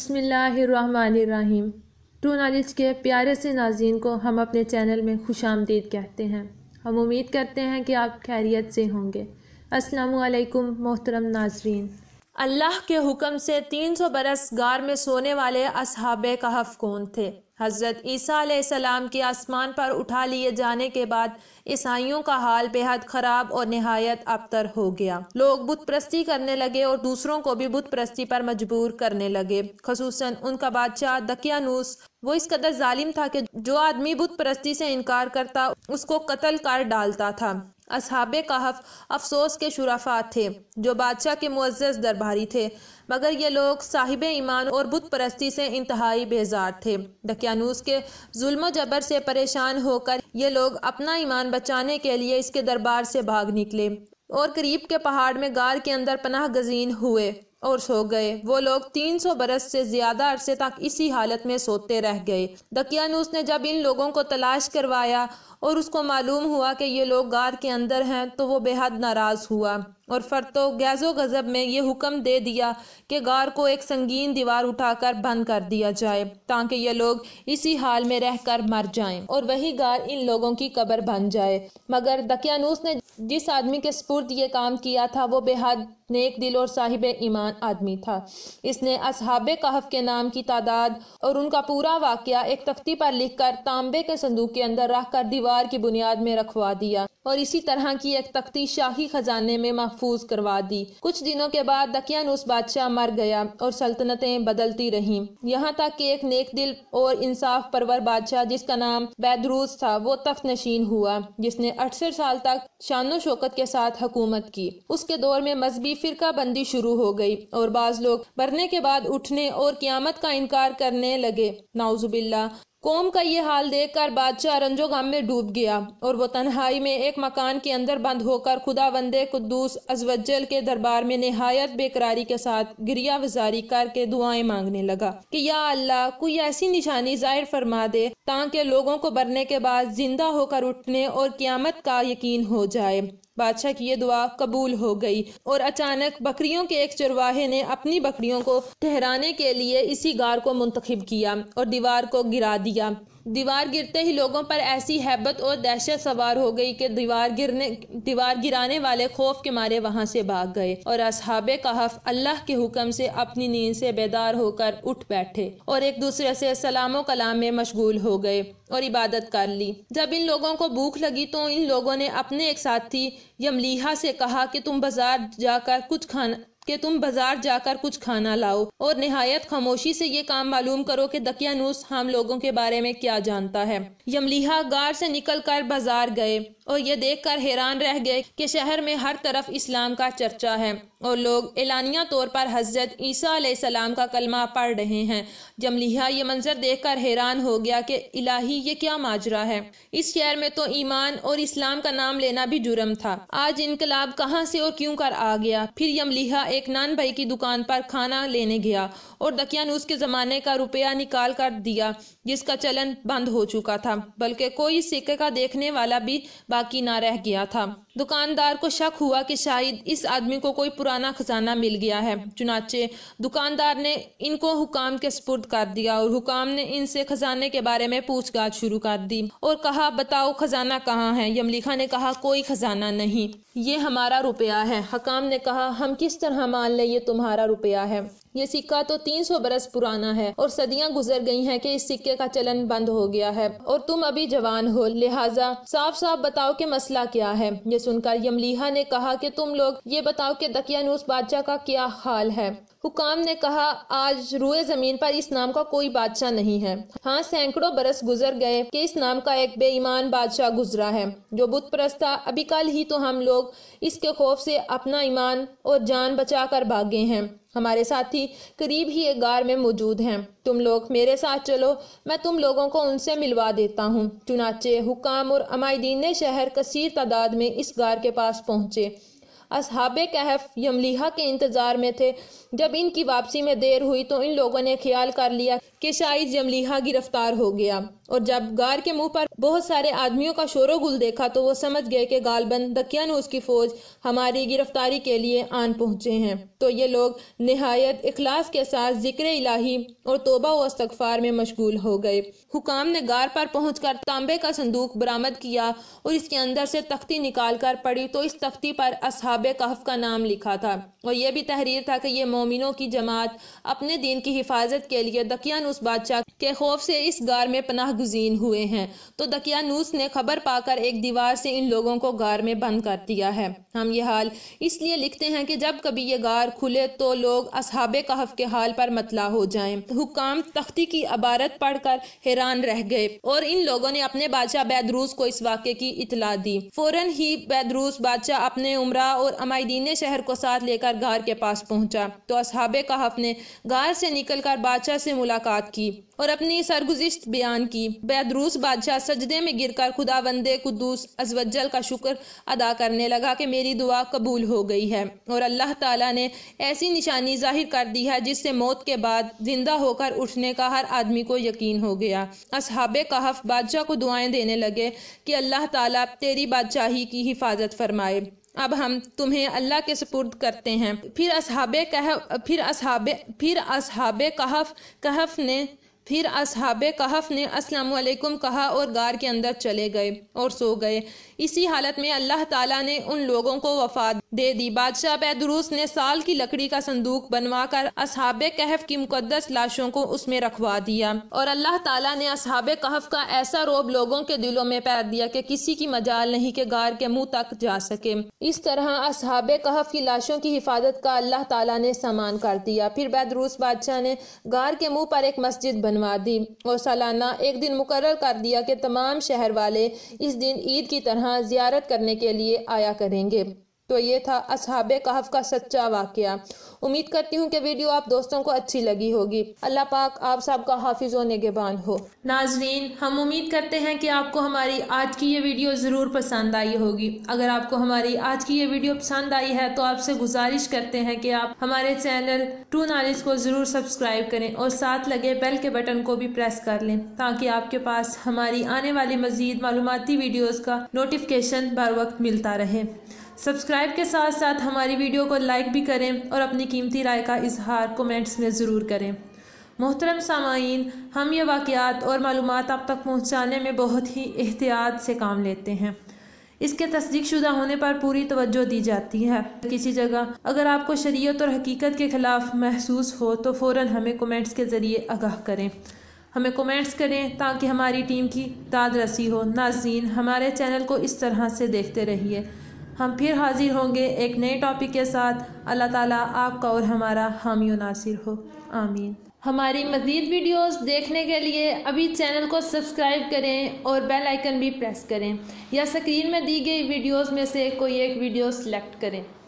बसमिल्लाम to knowledge के प्यारे से नाजीन को हम अपने चैनल में खुश आमदीद कहते हैं हम उम्मीद करते हैं कि आप खैरियत से होंगे वालेकुम मोहतरम नाजरीन अल्लाह के हुक्म से तीन सौ बरस गार में सोने वाले असहाब कहफ कौन थे हज़रत ईसा के आसमान पर उठा लिए जाने के बाद ईसाइयों का हाल बेहद ख़राब और नहायत अबतर हो गया लोग बुत प्रस्ती करने लगे और दूसरों को भी बुत प्रस्ती पर मजबूर करने लगे खसूस उनका बादशाह दकियानूस वो इस कदर जालिम था कि जो आदमी बुत प्रस्ती से इनकार करता उसको कत्ल कर डालता था अब कहफ अफसोस के शराफात थे जो बादशाह के मुजस दरबारी थे मगर ये लोग साहिब ईमान और बुत परस्ती से इंतहाई बेजार थे दकियानूस के जुल्म जबर से परेशान होकर ये लोग अपना ईमान बचाने के लिए इसके दरबार से भाग निकले और करीब के पहाड़ में गार के अंदर पनाह गजीन हुए और सो गए वो लोग 300 बरस से ज्यादा अरसे तक इसी हालत में सोते रह गए दकियानूस ने जब इन लोगों को तलाश करवाया और उसको मालूम हुआ कि ये लोग गार के अंदर हैं तो वो बेहद नाराज़ हुआ और फरतो गैज़ो गज़ब में ये हुक्म दे दिया कि गार को एक संगीन दीवार उठाकर बंद कर दिया जाए ताकि ये लोग इसी हाल में रहकर मर जाएं और वही गार इन लोगों की कब्र बन जाए मगर दकियानूस ने जिस आदमी के स्पुर्द ये काम किया था वो बेहद नेक दिल और साहिब ईमान आदमी था इसने असहाब कहफ के नाम की तादाद और उनका पूरा वाक़ एक तख्ती पर लिख कर तांबे के संदूक के अंदर रख कर दीवार दीवार की बुनियाद में रखवा दिया और इसी तरह की एक तख्ती शाही खजाने में महफूज करवा दी कुछ दिनों के बाद उस बादशाह मर गया और सल्तनतें बदलती रहीं यहाँ तक कि एक नेक दिल और इंसाफ परवर बादशाह जिसका नाम बैदरूज था वो तख्त नशीन हुआ जिसने अठसठ साल तक शानो शौकत के साथ हुकूमत की उसके दौर में मजहबी फिरका बंदी शुरू हो गई और बाज लोग मरने के बाद उठने और क्यामत का इनकार करने लगे नाउजुबिल्ला कौम का ये हाल देखकर बादशाह रंजो गम में डूब गया और वो तन्हाई में एक मकान के अंदर बंद होकर खुदा वंदे कुदूस अजवजल के दरबार में नहायत बेकरारी के साथ गिरिया वजारी करके दुआएं मांगने लगा कि या अल्लाह कोई ऐसी निशानी जाहिर फरमा दे ताकि लोगों को बरने के बाद जिंदा होकर उठने और क्यामत का यकीन हो जाए बादशाह की ये दुआ कबूल हो गई और अचानक बकरियों के एक चरवाहे ने अपनी बकरियों को ठहराने के लिए इसी गार को मुंतखब किया और दीवार को गिरा दिया दीवार गिरते ही लोगों पर ऐसी हैबत और दहशत सवार हो गई कि दीवार गिरने दीवार गिराने वाले खौफ के मारे वहां से भाग गए और असहाब कहफ अल्लाह के हुक्म से अपनी नींद से बेदार होकर उठ बैठे और एक दूसरे से सलामो कलाम में मशगूल हो गए और इबादत कर ली जब इन लोगों को भूख लगी तो इन लोगों ने अपने एक साथी यमलीहा से कहा कि तुम बाजार जाकर कुछ खाना कि तुम बाजार जाकर कुछ खाना लाओ और नहायत खामोशी से ये काम मालूम करो कि दकियानूस हम लोगों के बारे में क्या जानता है यमलीहा गार से निकल कर बाजार गए और ये देख कर हैरान रह गए कि शहर में हर तरफ इस्लाम का चर्चा है और लोग एलानिया तौर पर हजरत ईसा सलाम का कलमा पढ़ रहे हैं यमलीहा ये मंजर देख कर हैरान हो गया कि इलाही ये क्या माजरा है इस शहर में तो ईमान और इस्लाम का नाम लेना भी जुर्म था आज इनकलाब कहाँ से और क्यों कर आ गया फिर यमलीहा एक नान भाई की दुकान पर खाना लेने गया और ने उसके ज़माने का रुपया निकाल कर दिया जिसका चलन बंद हो चुका था बल्कि कोई सिक्के का देखने वाला भी बाकी ना रह गया था दुकानदार को शक हुआ कि शायद इस आदमी को कोई पुराना खजाना मिल गया है चुनाचे दुकानदार ने इनको हुकाम के सपुर्द कर दिया और हुकाम ने इनसे खजाने के बारे में पूछताछ शुरू कर दी और कहा बताओ खजाना कहाँ है यमलिखा ने कहा कोई खजाना नहीं ये हमारा रुपया है हकाम ने कहा हम किस तरह तरह मान ले ये तुम्हारा रुपया है ये सिक्का तो 300 बरस पुराना है और सदियां गुजर गई हैं कि इस सिक्के का चलन बंद हो गया है और तुम अभी जवान हो लिहाजा साफ साफ बताओ कि मसला क्या है ये सुनकर यमलीहा ने कहा कि तुम लोग ये बताओ कि दकियानूस बादशाह का क्या हाल है हुकाम ने कहा आज रुए जमीन पर इस नाम का कोई बादशाह नहीं है हाँ सैकड़ों बरस गुजर गए कि इस नाम का एक बेईमान बादशाह गुजरा है जो बुत था अभी कल ही तो हम लोग इसके खौफ से अपना ईमान और जान बचा कर भागे हैं हमारे साथी करीब ही एक गार में मौजूद हैं तुम लोग मेरे साथ चलो मैं तुम लोगों को उनसे मिलवा देता हूँ चुनाचे हुकाम और अमायदीन शहर कसीर तादाद में इस गार के पास पहुँचे असहाब कहफ यमलीहा के इंतज़ार में थे जब इनकी वापसी में देर हुई तो इन लोगों ने ख्याल कर लिया कि शायद यमलीहा गिरफ्तार हो गया और जब गार के मुंह पर बहुत सारे आदमियों का शोरोगुल देखा तो वो समझ गए कि गालबन दकियानूस की फौज हमारी गिरफ्तारी के लिए आन पहुंचे हैं तो ये लोग नहायत इखलास के साथ जिक्र इलाही और तोबा व इस्तफार में मशगूल हो गए हुकाम ने गार पर पहुँच कर तांबे का संदूक बरामद किया और इसके अंदर से तख्ती निकाल कर पड़ी तो इस तख्ती पर असहाब कहफ का नाम लिखा था और यह भी तहरीर था कि ये मोमिनों की जमात अपने दिन की हिफाजत के लिए दकियानूस बादशाह के खौफ से इस गार में पनाह नागजीन हुए हैं तो दकियानूस ने खबर पाकर एक दीवार से इन लोगों को गार में बंद कर दिया है हम ये हाल इसलिए लिखते हैं कि जब कभी ये गार खुले तो लोग असहाब कहफ के हाल पर मतला हो जाए हुकाम तख्ती की अबारत पढ़कर हैरान रह गए और इन लोगों ने अपने बादशाह बैदरूस को इस वाक्य की इतला दी फौरन ही बैदरूस बादशाह अपने उमरा और अमायदीन शहर को साथ लेकर गार के पास पहुंचा तो असहाब कहफ ने गार से निकलकर बादशाह से मुलाकात की और अपनी सरगुजिश्त बयान की बैदरूस बादशाह सजदे में गिरकर खुदा बंदे कुदूस अजवजल का शुक्र अदा करने लगा कि मेरी दुआ कबूल हो गई है और अल्लाह ताला ने ऐसी निशानी जाहिर कर दी है जिससे मौत के बाद जिंदा होकर उठने का हर आदमी को यकीन हो गया असहाब कहफ बादशाह को दुआएं देने लगे कि अल्लाह ताला तेरी बादशाही की हिफाजत फरमाए अब हम तुम्हें अल्लाह के सपुर्द करते हैं फिर असहाब कह फिर असहाब फिर असहाब कहफ कहफ ने फिर अब कहफ ने असलकुम कहा और गार के अंदर चले गए और सो गए इसी हालत में अल्लाह ताला ने उन लोगों को वफात दे दी बादशाह बैदरूस ने साल की लकड़ी का संदूक बनवा कर असहाब कहफ की मुकदस लाशों को उसमें रखवा दिया और अल्लाह ताला ने असहाब कहफ का ऐसा रोब लोगों के दिलों में पैर दिया कि किसी की मजाल नहीं के गार के मुंह तक जा सके इस तरह असहाब कहफ की लाशों की हिफाजत का अल्लाह तला ने सामान कर दिया फिर बैदरूस बादशाह ने गार के मुंह पर एक मस्जिद बनवा दी और सालाना एक दिन मुकर कर दिया कि तमाम शहर वाले इस दिन ईद की तरह जियारत करने के लिए आया करेंगे तो ये था असहाब कहफ का सच्चा वाक़ उम्मीद करती हूँ कि वीडियो आप दोस्तों को अच्छी लगी होगी अल्लाह पाक आप सबका हाफिज व निगबान हो नाजरीन हम उम्मीद करते हैं कि आपको हमारी आज की ये वीडियो ज़रूर पसंद आई होगी अगर आपको हमारी आज की ये वीडियो पसंद आई है तो आपसे गुजारिश करते हैं कि आप हमारे चैनल ट्रू नॉलेज को ज़रूर सब्सक्राइब करें और साथ लगे बेल के बटन को भी प्रेस कर लें ताकि आपके पास हमारी आने वाली मज़ीद मालूमती वीडियोज़ का नोटिफिकेशन बर वक्त मिलता रहे सब्सक्राइब के साथ साथ हमारी वीडियो को लाइक भी करें और अपनी कीमती राय का इजहार कमेंट्स में ज़रूर करें मोहतरम सामाइन हम ये वाक़ात और मालूम आप तक पहुँचाने में बहुत ही एहतियात से काम लेते हैं इसके तस्दीक शुदा होने पर पूरी तवज्जो दी जाती है किसी जगह अगर आपको शरीयत और हकीकत के ख़िलाफ़ महसूस हो तो फ़ौर हमें कमेंट्स के ज़रिए आगाह करें हमें कमेंट्स करें ताकि हमारी टीम की दाद रसी हो नाजीन हमारे चैनल को इस तरह से देखते रहिए हम फिर हाजिर होंगे एक नए टॉपिक के साथ अल्लाह ताला आपका और हमारा हामी नासिर हो आमीन हमारी मज़ीद वीडियोस देखने के लिए अभी चैनल को सब्सक्राइब करें और बेल आइकन भी प्रेस करें या स्क्रीन में दी गई वीडियोस में से कोई एक वीडियो सेलेक्ट करें